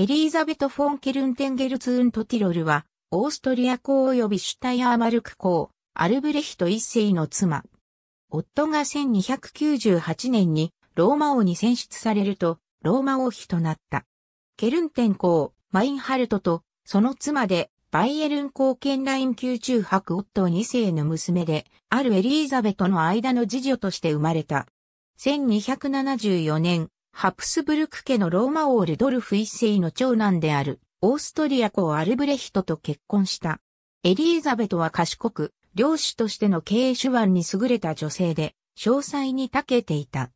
エリーザベト・フォン・ケルンテンゲルツーント・ティロルは、オーストリア公及びシュタイアーマルク公、アルブレヒト一世の妻。夫が1298年にローマ王に選出されると、ローマ王妃となった。ケルンテン公、マインハルトと、その妻で、バイエルン公権ライン宮中伯夫ッ2世の娘で、あるエリーザベトの間の次女として生まれた。1274年、ハプスブルク家のローマ王ルドルフ一世の長男である、オーストリア公アルブレヒトと結婚した。エリーザベトは賢く、領主としての経営手腕に優れた女性で、詳細に長けていた。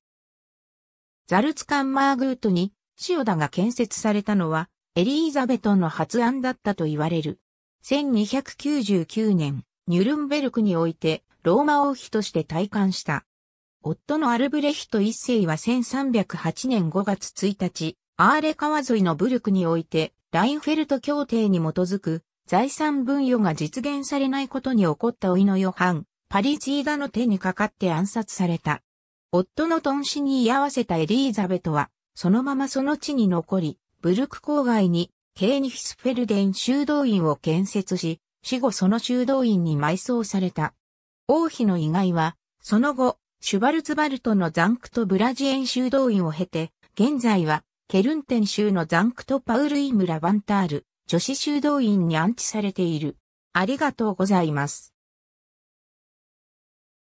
ザルツカンマーグートに、塩田が建設されたのは、エリーザベトの発案だったと言われる。1299年、ニュルンベルクにおいて、ローマ王妃として体感した。夫のアルブレヒト一世は1308年5月1日、アーレ川沿いのブルクにおいて、ラインフェルト協定に基づく財産分与が実現されないことに起こった老いのヨハン、パリジーダの手にかかって暗殺された。夫の頓死に居合わせたエリーザベトは、そのままその地に残り、ブルク郊外に、ケーニヒスフェルデン修道院を建設し、死後その修道院に埋葬された。王妃の遺骸は、その後、シュバルツバルトのザンクトブラジエン修道院を経て、現在はケルンテン州のザンクトパウルイムラ・バンタール女子修道院に安置されている。ありがとうございます。